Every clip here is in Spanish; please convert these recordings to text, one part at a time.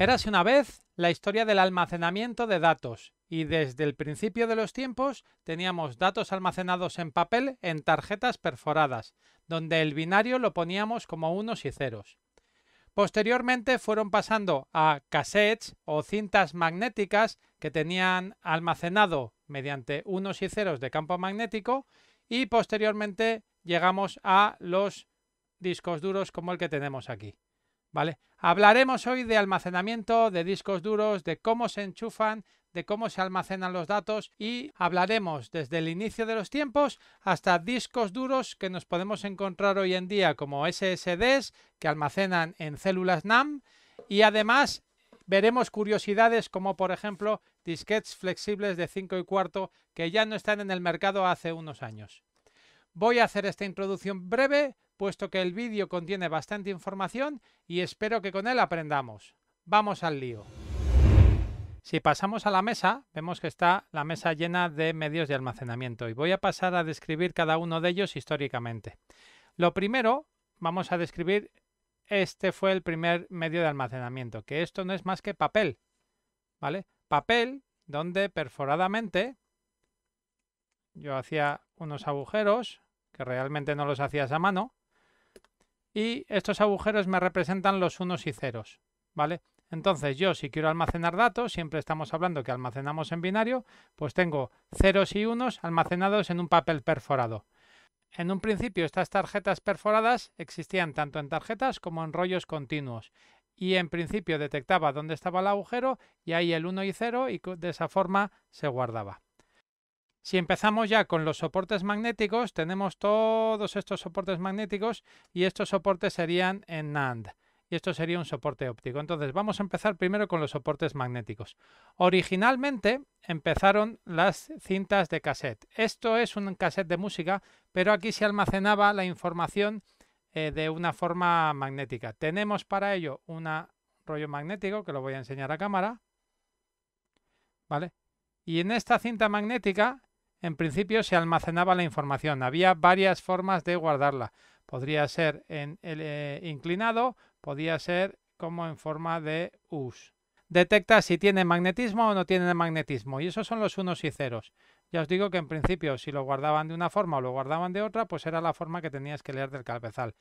Érase una vez la historia del almacenamiento de datos, y desde el principio de los tiempos teníamos datos almacenados en papel en tarjetas perforadas, donde el binario lo poníamos como unos y ceros. Posteriormente fueron pasando a cassettes o cintas magnéticas que tenían almacenado mediante unos y ceros de campo magnético y posteriormente llegamos a los discos duros como el que tenemos aquí. ¿vale? Hablaremos hoy de almacenamiento, de discos duros, de cómo se enchufan, de cómo se almacenan los datos y hablaremos desde el inicio de los tiempos hasta discos duros que nos podemos encontrar hoy en día como SSDs que almacenan en células NAM y además veremos curiosidades como por ejemplo disquets flexibles de 5 y cuarto que ya no están en el mercado hace unos años. Voy a hacer esta introducción breve puesto que el vídeo contiene bastante información y espero que con él aprendamos. Vamos al lío. Si pasamos a la mesa, vemos que está la mesa llena de medios de almacenamiento y voy a pasar a describir cada uno de ellos históricamente. Lo primero, vamos a describir este fue el primer medio de almacenamiento, que esto no es más que papel, ¿vale? Papel donde perforadamente yo hacía unos agujeros, que realmente no los hacías a mano, y estos agujeros me representan los unos y ceros, ¿vale? Entonces yo si quiero almacenar datos, siempre estamos hablando que almacenamos en binario, pues tengo ceros y unos almacenados en un papel perforado. En un principio estas tarjetas perforadas existían tanto en tarjetas como en rollos continuos y en principio detectaba dónde estaba el agujero y ahí el 1 y 0 y de esa forma se guardaba. Si empezamos ya con los soportes magnéticos, tenemos todos estos soportes magnéticos y estos soportes serían en NAND. Y esto sería un soporte óptico. Entonces vamos a empezar primero con los soportes magnéticos. Originalmente empezaron las cintas de cassette. Esto es un cassette de música, pero aquí se almacenaba la información eh, de una forma magnética. Tenemos para ello un rollo magnético que lo voy a enseñar a cámara. ¿Vale? Y en esta cinta magnética en principio se almacenaba la información, había varias formas de guardarla. Podría ser en el eh, inclinado, podía ser como en forma de US. Detecta si tiene magnetismo o no tiene magnetismo, y esos son los unos y ceros. Ya os digo que en principio si lo guardaban de una forma o lo guardaban de otra, pues era la forma que tenías que leer del cabezal.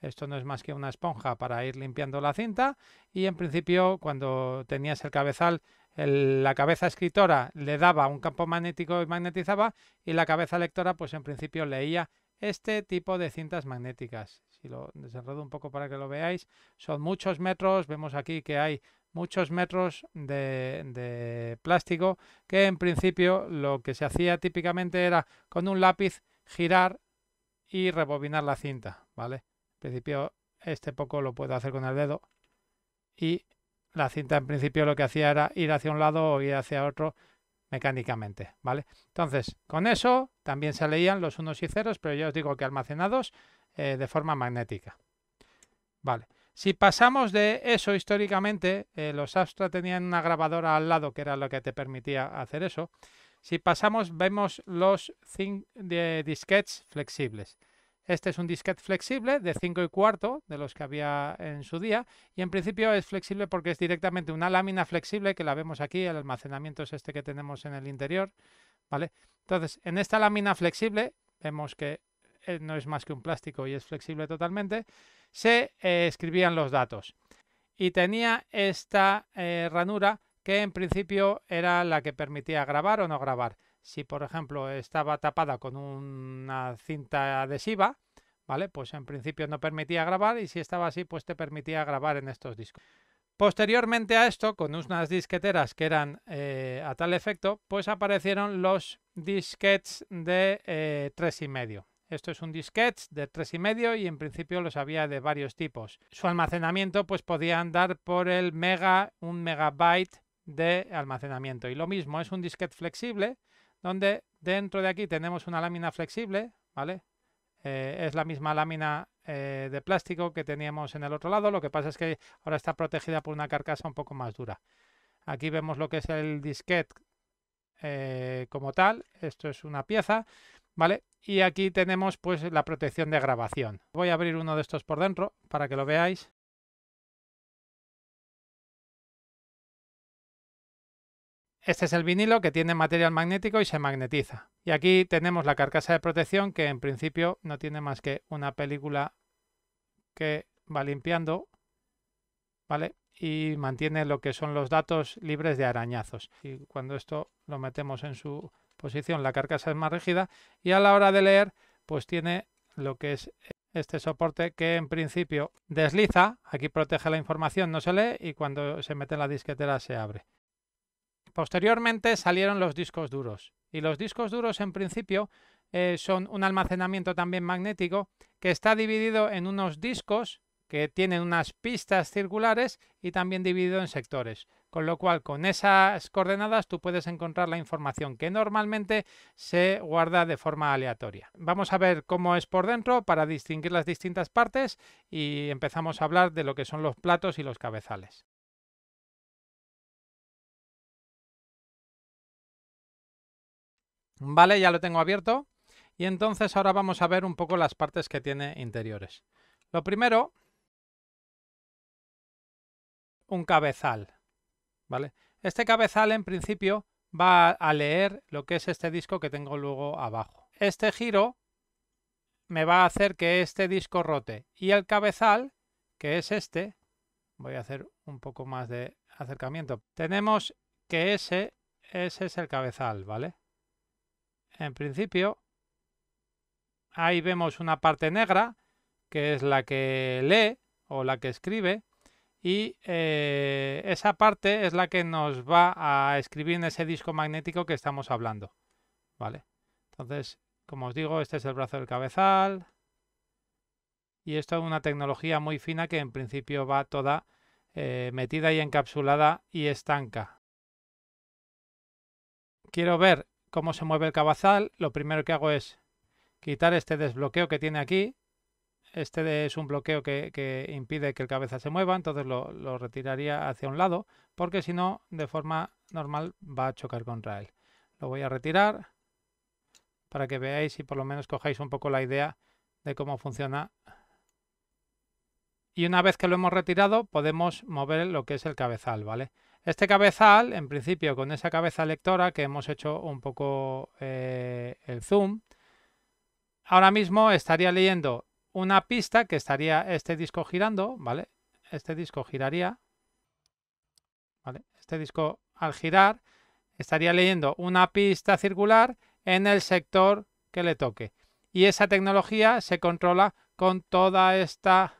Esto no es más que una esponja para ir limpiando la cinta y en principio cuando tenías el cabezal la cabeza escritora le daba un campo magnético y magnetizaba y la cabeza lectora pues en principio leía este tipo de cintas magnéticas. Si lo desenredo un poco para que lo veáis, son muchos metros, vemos aquí que hay muchos metros de, de plástico que en principio lo que se hacía típicamente era con un lápiz girar y rebobinar la cinta, ¿vale? En principio este poco lo puedo hacer con el dedo y la cinta en principio lo que hacía era ir hacia un lado o ir hacia otro mecánicamente, ¿vale? Entonces, con eso también se leían los unos y ceros, pero ya os digo que almacenados eh, de forma magnética. Vale. Si pasamos de eso históricamente, eh, los Astra tenían una grabadora al lado, que era lo que te permitía hacer eso. Si pasamos, vemos los de disquets flexibles. Este es un disquete flexible de 5 y cuarto de los que había en su día y en principio es flexible porque es directamente una lámina flexible que la vemos aquí, el almacenamiento es este que tenemos en el interior, ¿vale? Entonces, en esta lámina flexible vemos que eh, no es más que un plástico y es flexible totalmente, se eh, escribían los datos y tenía esta eh, ranura que en principio era la que permitía grabar o no grabar. Si, por ejemplo, estaba tapada con una cinta adhesiva, ¿vale? Pues en principio no permitía grabar y si estaba así, pues te permitía grabar en estos discos. Posteriormente a esto, con unas disqueteras que eran eh, a tal efecto, pues aparecieron los disquets de eh, 3,5. Esto es un disquete de 3,5 y en principio los había de varios tipos. Su almacenamiento pues podía andar por el mega, un megabyte de almacenamiento. Y lo mismo, es un disquete flexible donde dentro de aquí tenemos una lámina flexible, ¿vale? Eh, es la misma lámina eh, de plástico que teníamos en el otro lado, lo que pasa es que ahora está protegida por una carcasa un poco más dura. Aquí vemos lo que es el disquete eh, como tal, esto es una pieza, ¿vale? Y aquí tenemos pues la protección de grabación. Voy a abrir uno de estos por dentro para que lo veáis. Este es el vinilo que tiene material magnético y se magnetiza. Y aquí tenemos la carcasa de protección que en principio no tiene más que una película que va limpiando, ¿vale? Y mantiene lo que son los datos libres de arañazos. Y cuando esto lo metemos en su posición, la carcasa es más rígida y a la hora de leer, pues tiene lo que es este soporte que en principio desliza, aquí protege la información, no se lee y cuando se mete en la disquetera se abre. Posteriormente salieron los discos duros y los discos duros en principio eh, son un almacenamiento también magnético que está dividido en unos discos que tienen unas pistas circulares y también dividido en sectores. Con lo cual, con esas coordenadas tú puedes encontrar la información que normalmente se guarda de forma aleatoria. Vamos a ver cómo es por dentro para distinguir las distintas partes y empezamos a hablar de lo que son los platos y los cabezales. Vale, ya lo tengo abierto. Y entonces ahora vamos a ver un poco las partes que tiene interiores. Lo primero, un cabezal. ¿Vale? Este cabezal en principio va a leer lo que es este disco que tengo luego abajo. Este giro me va a hacer que este disco rote y el cabezal, que es este, voy a hacer un poco más de acercamiento. Tenemos que ese, ese es el cabezal, ¿vale? en principio. Ahí vemos una parte negra, que es la que lee o la que escribe. Y eh, esa parte es la que nos va a escribir en ese disco magnético que estamos hablando. ¿Vale? Entonces, como os digo, este es el brazo del cabezal. Y esto es una tecnología muy fina que en principio va toda eh, metida y encapsulada y estanca. Quiero ver cómo se mueve el cabezal, lo primero que hago es quitar este desbloqueo que tiene aquí. Este es un bloqueo que, impide que el cabezal se mueva, entonces lo, lo retiraría hacia un lado, porque si no, de forma normal va a chocar contra él. Lo voy a retirar para que veáis y por lo menos cojáis un poco la idea de cómo funciona. Y una vez que lo hemos retirado, podemos mover lo que es el cabezal, ¿vale? Este cabezal, en principio con esa cabeza lectora que hemos hecho un poco eh, el zoom, ahora mismo estaría leyendo una pista que estaría este disco girando, ¿vale? Este disco giraría, ¿vale? Este disco al girar estaría leyendo una pista circular en el sector que le toque. Y esa tecnología se controla con toda esta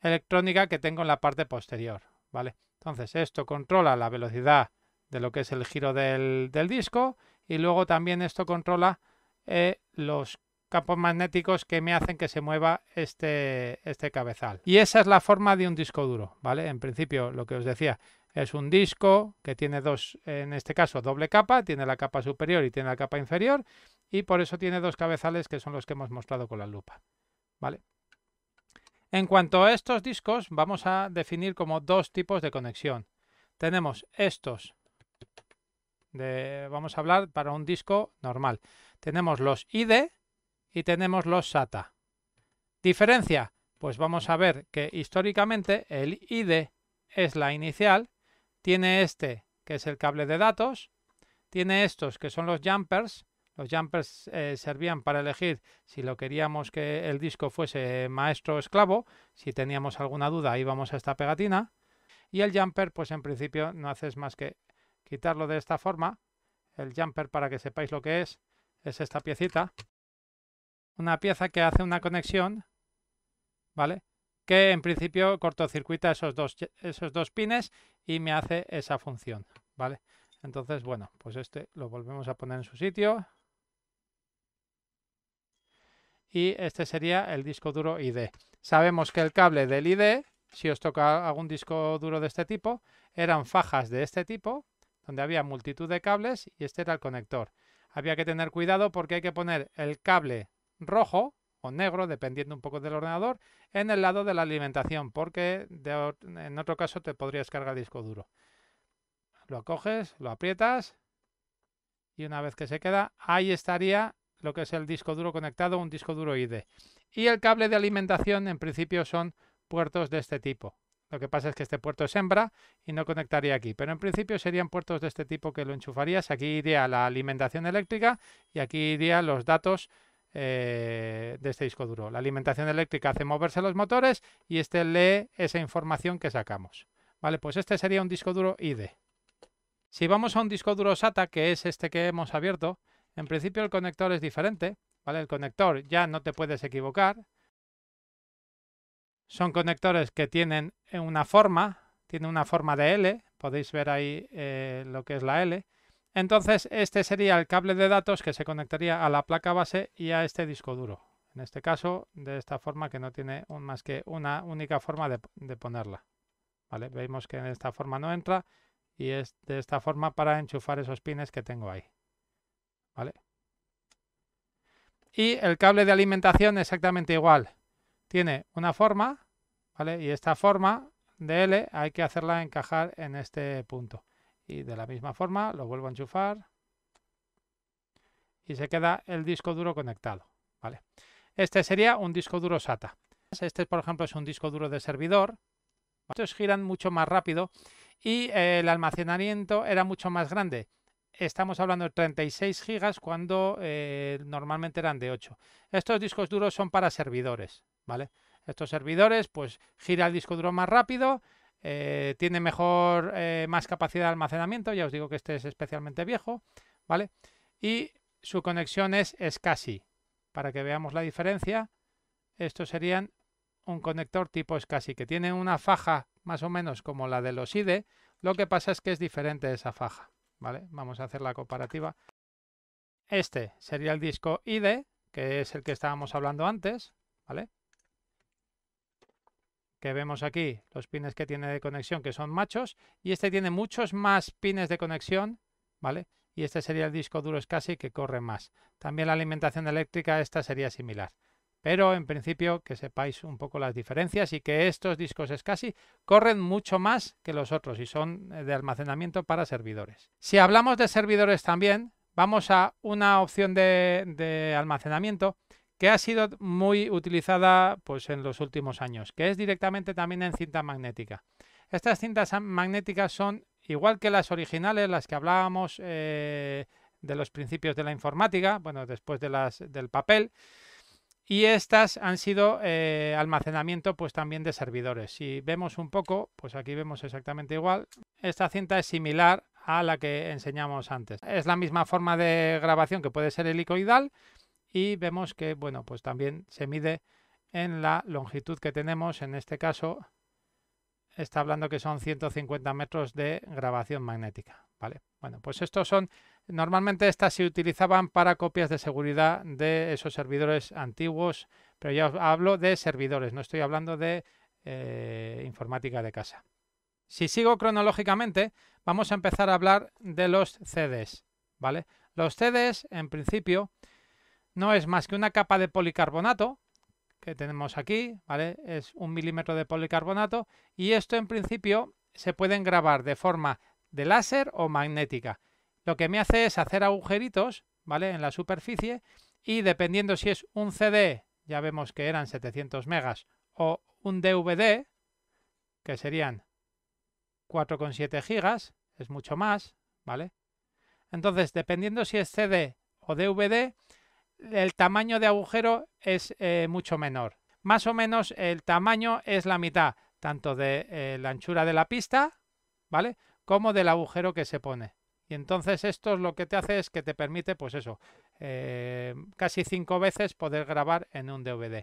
electrónica que tengo en la parte posterior, ¿vale? Entonces esto controla la velocidad de lo que es el giro del, disco y luego también esto controla eh, los campos magnéticos que me hacen que se mueva este, este cabezal. Y esa es la forma de un disco duro, ¿vale? En principio, lo que os decía, es un disco que tiene dos, en este caso, doble capa, tiene la capa superior y tiene la capa inferior, y por eso tiene dos cabezales que son los que hemos mostrado con la lupa, ¿vale? En cuanto a estos discos, vamos a definir como dos tipos de conexión. Tenemos estos, vamos a hablar para un disco normal. Tenemos los ID y tenemos los SATA. ¿Diferencia? Pues vamos a ver que históricamente el ID es la inicial, tiene este que es el cable de datos, tiene estos que son los jumpers los jumpers eh, servían para elegir si lo queríamos que el disco fuese maestro o esclavo. Si teníamos alguna duda íbamos a esta pegatina. Y el jumper, pues en principio no haces más que quitarlo de esta forma. El jumper, para que sepáis lo que es, es esta piecita. Una pieza que hace una conexión, ¿vale? Que en principio cortocircuita esos dos, esos dos pines y me hace esa función, ¿vale? Entonces, bueno, pues este lo volvemos a poner en su sitio y este sería el disco duro ID. Sabemos que el cable del ID, si os toca algún disco duro de este tipo, eran fajas de este tipo, donde había multitud de cables y este era el conector. Había que tener cuidado porque hay que poner el cable rojo o negro, dependiendo un poco del ordenador, en el lado de la alimentación, porque en otro caso te podrías cargar el disco duro. Lo coges, lo aprietas y una vez que se queda, ahí estaría lo que es el disco duro conectado un disco duro ID. Y el cable de alimentación en principio son puertos de este tipo. Lo que pasa es que este puerto es hembra y no conectaría aquí, pero en principio serían puertos de este tipo que lo enchufarías. Aquí iría la alimentación eléctrica y aquí irían los datos eh, de este disco duro. La alimentación eléctrica hace moverse los motores y este lee esa información que sacamos. Vale, pues este sería un disco duro ID. Si vamos a un disco duro SATA, que es este que hemos abierto, en principio el conector es diferente, ¿vale? El conector ya no te puedes equivocar. Son conectores que tienen eh, una forma, tiene una forma de L, podéis ver ahí eh, lo que es la L. Entonces este sería el cable de datos que se conectaría a la placa base y a este disco duro. En este caso, de esta forma que no tiene más que una única forma de, ponerla. ¿Vale? Vemos que de esta forma no entra y es de esta forma para enchufar esos pines que tengo ahí. ¿vale? Y el cable de alimentación exactamente igual. Tiene una forma, ¿vale? Y esta forma de L hay que hacerla encajar en este punto. Y de la misma forma lo vuelvo a enchufar y se queda el disco duro conectado, ¿vale? Este sería un disco duro SATA. Este, por ejemplo, es un disco duro de servidor. Estos giran mucho más rápido y el almacenamiento era mucho más grande estamos hablando de 36 gigas cuando eh, normalmente eran de 8. Estos discos duros son para servidores, ¿vale? Estos servidores, pues gira el disco duro más rápido, eh, tiene mejor, eh, más capacidad de almacenamiento, ya os digo que este es especialmente viejo, ¿vale? Y su conexión es SCSI. Para que veamos la diferencia, estos serían un conector tipo SCSI, que tiene una faja más o menos como la de los IDE, lo que pasa es que es diferente esa faja. ¿vale? Vamos a hacer la comparativa. Este sería el disco ID, que es el que estábamos hablando antes, ¿vale? Que vemos aquí los pines que tiene de conexión, que son machos, y este tiene muchos más pines de conexión, ¿vale? Y este sería el disco duro casi que corre más. También la alimentación eléctrica, esta sería similar pero en principio que sepáis un poco las diferencias y que estos discos casi corren mucho más que los otros y son eh, de almacenamiento para servidores. Si hablamos de servidores también, vamos a una opción de, almacenamiento que ha sido muy utilizada pues, en los últimos años, que es directamente también en cinta magnética. Estas cintas magnéticas son igual que las originales, las que hablábamos eh, de los principios de la informática, bueno, después de las, del papel, y estas han sido eh, almacenamiento pues también de servidores. Si vemos un poco, pues aquí vemos exactamente igual. Esta cinta es similar a la que enseñamos antes. Es la misma forma de grabación que puede ser helicoidal y vemos que bueno, pues también se mide en la longitud que tenemos. En este caso está hablando que son 150 metros de grabación magnética. ¿vale? Bueno, pues estos son, normalmente estas se utilizaban para copias de seguridad de esos servidores antiguos, pero ya os hablo de servidores, no estoy hablando de eh, informática de casa. Si sigo cronológicamente, vamos a empezar a hablar de los CDs, ¿vale? Los CDs, en principio, no es más que una capa de policarbonato que tenemos aquí, ¿vale? Es un milímetro de policarbonato y esto en principio se pueden grabar de forma de láser o magnética. Lo que me hace es hacer agujeritos, ¿vale? En la superficie y dependiendo si es un CD, ya vemos que eran 700 megas, o un DVD, que serían 4,7 gigas, es mucho más, ¿vale? Entonces, dependiendo si es CD o DVD, el tamaño de agujero es eh, mucho menor. Más o menos el tamaño es la mitad, tanto de eh, la anchura de la pista, ¿vale? como del agujero que se pone. Y entonces esto es lo que te hace es que te permite, pues eso, eh, casi cinco veces poder grabar en un DVD.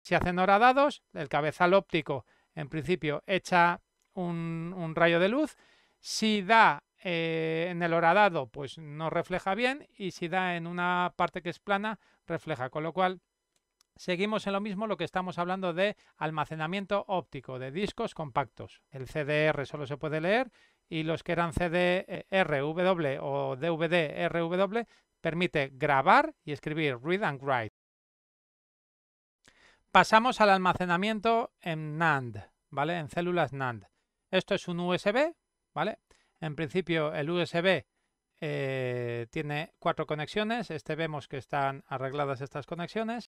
Si hacen horadados, el cabezal óptico en principio echa un, rayo de luz. Si da eh, en el horadado, pues no refleja bien. Y si da en una parte que es plana, refleja. Con lo cual seguimos en lo mismo lo que estamos hablando de almacenamiento óptico de discos compactos. El CDR solo se puede leer y los que eran CDRW o DVD permite grabar y escribir read and write. Pasamos al almacenamiento en NAND, ¿vale? En células NAND. Esto es un USB, ¿vale? En principio el USB eh, tiene cuatro conexiones. Este vemos que están arregladas estas conexiones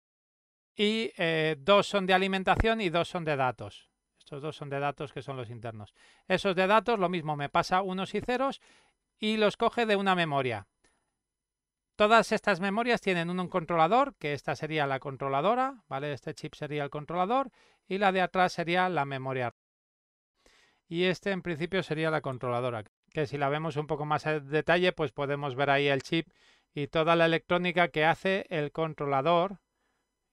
y eh, dos son de alimentación y dos son de datos. Estos dos son de datos que son los internos. Esos de datos, lo mismo, me pasa unos y ceros y los coge de una memoria. Todas estas memorias tienen un controlador, que esta sería la controladora, ¿vale? Este chip sería el controlador y la de atrás sería la memoria. Y este en principio sería la controladora, que si la vemos un poco más en detalle, pues podemos ver ahí el chip y toda la electrónica que hace el controlador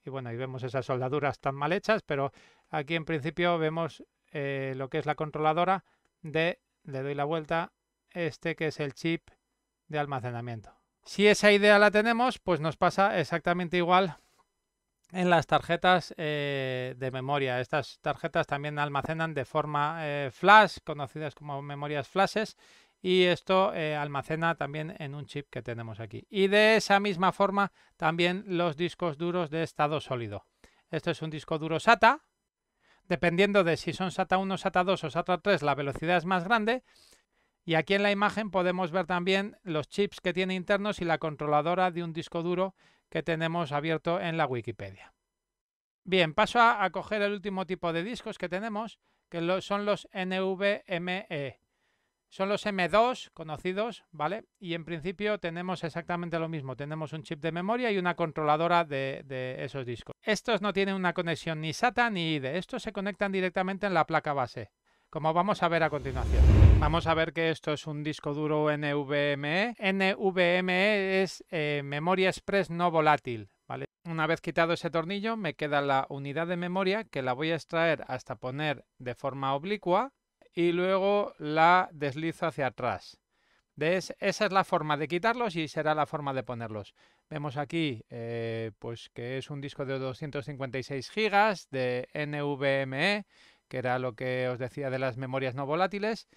y bueno, ahí vemos esas soldaduras tan mal hechas, pero aquí en principio vemos eh, lo que es la controladora de, le doy la vuelta, este que es el chip de almacenamiento. Si esa idea la tenemos, pues nos pasa exactamente igual en las tarjetas eh, de memoria. Estas tarjetas también almacenan de forma eh, flash, conocidas como memorias flashes, y esto eh, almacena también en un chip que tenemos aquí. Y de esa misma forma también los discos duros de estado sólido. Esto es un disco duro SATA. Dependiendo de si son SATA 1, SATA 2 o SATA 3, la velocidad es más grande. Y aquí en la imagen podemos ver también los chips que tiene internos y la controladora de un disco duro que tenemos abierto en la Wikipedia. Bien, paso a, coger el último tipo de discos que tenemos, que son los NVMe. Son los M2 conocidos, ¿vale? Y en principio tenemos exactamente lo mismo. Tenemos un chip de memoria y una controladora de, esos discos. Estos no tienen una conexión ni SATA ni IDE. Estos se conectan directamente en la placa base, como vamos a ver a continuación. Vamos a ver que esto es un disco duro NVMe. NVMe es eh, memoria express no volátil, ¿vale? Una vez quitado ese tornillo, me queda la unidad de memoria que la voy a extraer hasta poner de forma oblicua y luego la deslizo hacia atrás. Esa es la forma de quitarlos y será la forma de ponerlos. Vemos aquí eh, pues que es un disco de 256 GB de NVMe, que era lo que os decía de las memorias no volátiles.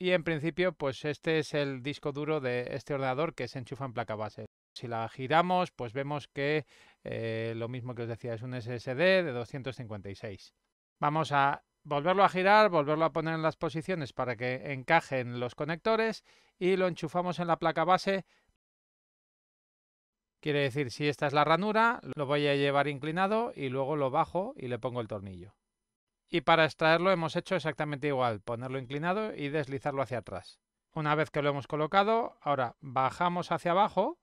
Y en principio, pues este es el disco duro de este ordenador que se enchufa en placa base. Si la giramos, pues vemos que eh, lo mismo que os decía, es un SSD de 256. Vamos a volverlo a girar, volverlo a poner en las posiciones para que encajen los conectores y lo enchufamos en la placa base. Quiere decir, si esta es la ranura, lo voy a llevar inclinado y luego lo bajo y le pongo el tornillo. Y para extraerlo hemos hecho exactamente igual, ponerlo inclinado y deslizarlo hacia atrás. Una vez que lo hemos colocado, ahora bajamos hacia abajo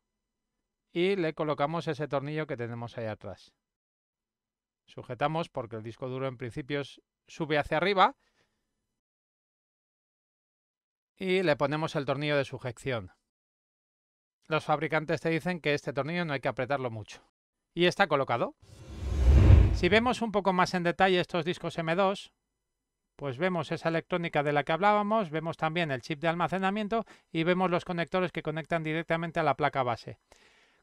y le colocamos ese tornillo que tenemos ahí atrás. Sujetamos porque el disco duro en principio sube hacia arriba. Y le ponemos el tornillo de sujeción. Los fabricantes te dicen que este tornillo no hay que apretarlo mucho. Y está colocado. Si vemos un poco más en detalle estos discos M2, pues vemos esa electrónica de la que hablábamos, vemos también el chip de almacenamiento y vemos los conectores que conectan directamente a la placa base.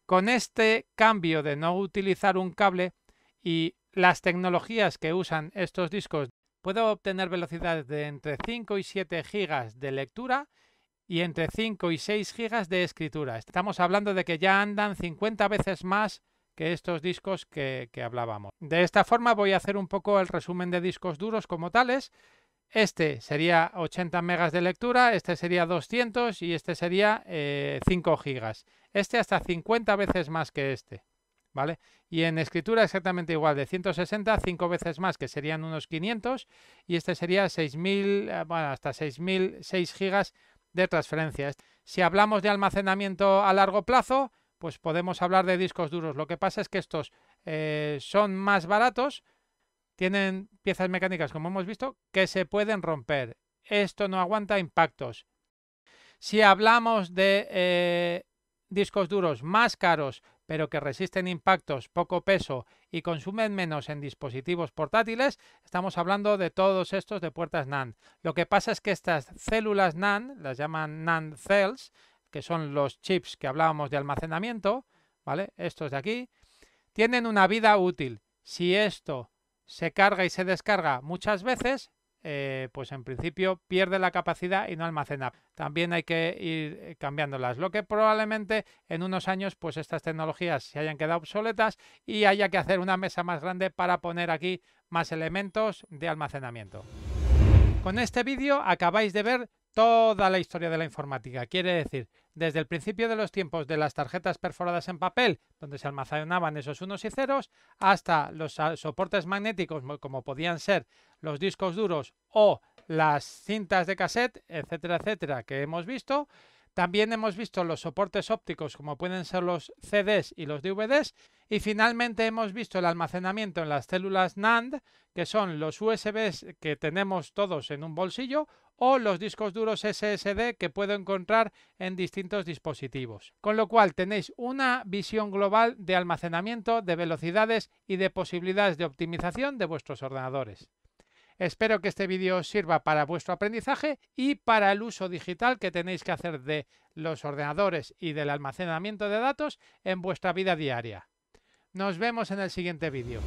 Con este cambio de no utilizar un cable y las tecnologías que usan estos discos. Puedo obtener velocidades de entre 5 y 7 gigas de lectura y entre 5 y 6 gigas de escritura. Estamos hablando de que ya andan 50 veces más que estos discos que, hablábamos. De esta forma voy a hacer un poco el resumen de discos duros como tales. Este sería 80 megas de lectura, este sería 200 y este sería 5 eh, gigas. Este hasta 50 veces más que este. ¿vale? Y en escritura exactamente igual, de 160, 5 veces más, que serían unos 500, y este sería 6.000, eh, bueno, hasta 6.000, 6 gigas de transferencias. Si hablamos de almacenamiento a largo plazo, pues podemos hablar de discos duros. Lo que pasa es que estos eh, son más baratos, tienen piezas mecánicas, como hemos visto, que se pueden romper. Esto no aguanta impactos. Si hablamos de eh, discos duros más caros, pero que resisten impactos, poco peso y consumen menos en dispositivos portátiles, estamos hablando de todos estos de puertas NAND. Lo que pasa es que estas células NAND, las llaman NAND cells, que son los chips que hablábamos de almacenamiento, ¿vale? Estos de aquí, tienen una vida útil. Si esto se carga y se descarga muchas veces, eh, pues en principio pierde la capacidad y no almacena. También hay que ir eh, cambiándolas, lo que probablemente en unos años pues estas tecnologías se hayan quedado obsoletas y haya que hacer una mesa más grande para poner aquí más elementos de almacenamiento. Con este vídeo acabáis de ver toda la historia de la informática. Quiere decir, desde el principio de los tiempos de las tarjetas perforadas en papel, donde se almacenaban esos unos y ceros, hasta los soportes magnéticos, como podían ser los discos duros o las cintas de cassette, etcétera, etcétera, que hemos visto. También hemos visto los soportes ópticos como pueden ser los CDs y los DVDs. Y finalmente hemos visto el almacenamiento en las células NAND, que son los USBs que tenemos todos en un bolsillo o los discos duros SSD que puedo encontrar en distintos dispositivos. Con lo cual tenéis una visión global de almacenamiento, de velocidades y de posibilidades de optimización de vuestros ordenadores. Espero que este vídeo os sirva para vuestro aprendizaje y para el uso digital que tenéis que hacer de los ordenadores y del almacenamiento de datos en vuestra vida diaria. Nos vemos en el siguiente vídeo.